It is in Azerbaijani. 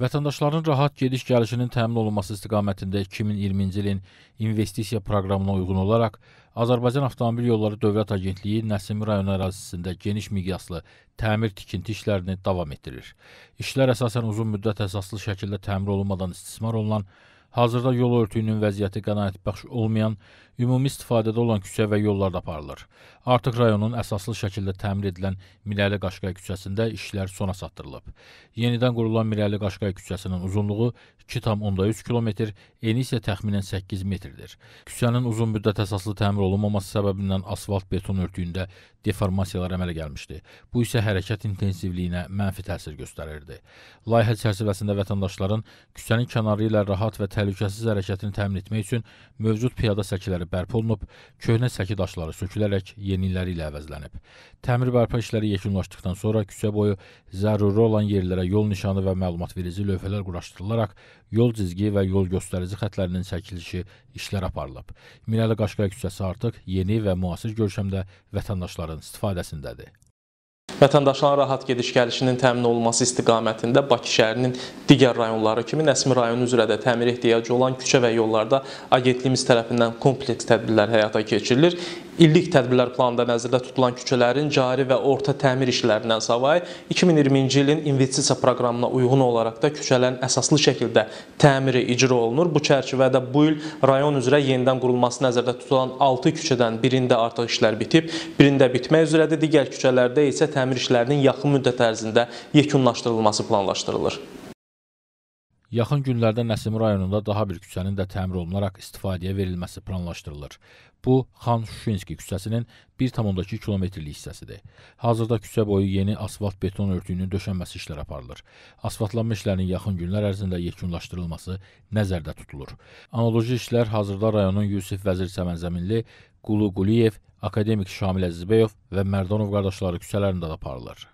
Vətəndaşların rahat gediş-gəlişinin təmin olunması istiqamətində 2020-ci ilin investisiya proqramına uyğun olaraq Azərbaycan Avtomobil Yolları Dövlət Agentliyi Nəsimi rayonu ərazisində geniş miqyaslı təmir tikinti işlərini davam etdirir. İşlər əsasən uzun müddət əsaslı şəkildə təmir olunmadan istismar olunan, hazırda yol örtüyünün vəziyyəti qənaətbəxş olmayan, ümumi istifadədə olan küçə və yollar da aparılır. Artıq rayonun əsaslı şəkildə təmir edilən Mirəli Qaşqay küçəsində işlər sona çatdırılıb. Yenidən qurulan Mirəli Qaşqay küçəsinin uzunluğu 2,3 km, eni isə təxminən 8 metrdir. Küçənin uzun müddət əsaslı təmir olunmaması səbəbindən asfalt beton örtüyündə deformasiyalar əmələ gəlmişdi. Bu isə hərəkət intensivliyinə mənfi təsir göstərirdi. Layihə çərçivəsində vətəndaşların küçənin kənarı ilə rahat və təhlükəsiz hərəkətini təmin etmək üçün mövcud piyada səkiləri bərpa olunub, köhnə səki daşları sökülərək yeniləri ilə əvəzlənib. Təmir bərpa işləri yekunlaşdıqdan sonra küçə boyu zəruri olan yerlərə yol nişanı və məlumat verici lövhələr quraşdırılaraq yol cizgi və yol göstərici xətlərinin çəkilişi işlər aparılıb. Mirəli Qaşqay küçəsi artıq yeni və müasir görkəmdə vətəndaşların istifadəsindədir. Vətəndaşların rahat gediş-gəlişinin təmin olunması istiqamətində Bakı şəhərinin digər rayonları kimi Nəsimi rayonu üzrə də təmir ehtiyacı olan küçə və yollarda agentliyimiz tərəfindən kompleks tədbirlər həyata keçirilir. İllik tədbirlər planında nəzərdə tutulan küçələrin cari və orta təmir işlərindən savay 2020-ci ilin investisiya proqramına uyğun olaraq da küçələrin əsaslı şəkildə təmiri icra olunur. Bu çərçivədə bu il rayon üzrə yenidən qurulması nəzərdə tutulan 6 küçədən birində artıq işlər bitib, birində bitmək üzrədir, digər küçələrdə isə təmir təmir işlərinin yaxın müddət ərzində yekunlaşdırılması planlaşdırılır. Yaxın günlərdə Nəsimi rayonunda daha bir küçənin də təmir olunaraq istifadəyə verilməsi planlaşdırılır. Bu, Xan Şuşinski küçəsinin 1,2 kilometrlik hissəsidir. Hazırda küçə boyu yeni asfalt beton örtüyünün döşənməsi işləri aparılır. Asfaltlanma işlərinin yaxın günlər ərzində yekunlaşdırılması nəzərdə tutulur. Analoji işlər hazırda rayonun Yusif Vəzir Səmənzəminli Quluquliyev, akademik Şamil Əzizbəyov və Mərdanov qardaşları küçələrində də aparılır.